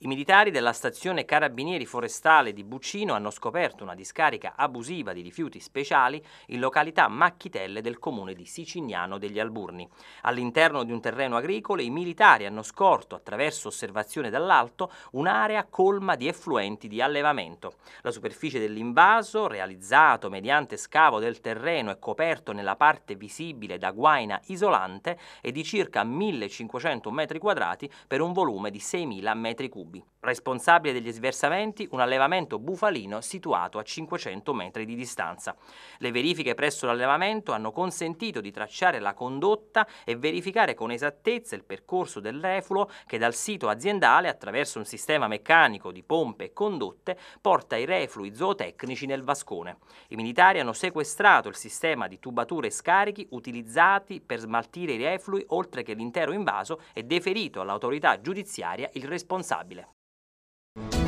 I militari della stazione Carabinieri Forestale di Bucino hanno scoperto una discarica abusiva di rifiuti speciali in località Macchitelle del comune di Sicignano degli Alburni. All'interno di un terreno agricolo i militari hanno scorto, attraverso osservazione dall'alto, un'area colma di effluenti di allevamento. La superficie dell'invaso, realizzato mediante scavo del terreno e coperto nella parte visibile da guaina isolante, è di circa 1500 m2 per un volume di 6000 m3. Rubi, responsabile degli sversamenti un allevamento bufalino situato a 500 metri di distanza. Le verifiche presso l'allevamento hanno consentito di tracciare la condotta e verificare con esattezza il percorso del refluo che dal sito aziendale, attraverso un sistema meccanico di pompe e condotte, porta i reflui zootecnici nel vascone. I militari hanno sequestrato il sistema di tubature e scarichi utilizzati per smaltire i reflui oltre che l'intero invaso e deferito all'autorità giudiziaria il responsabile you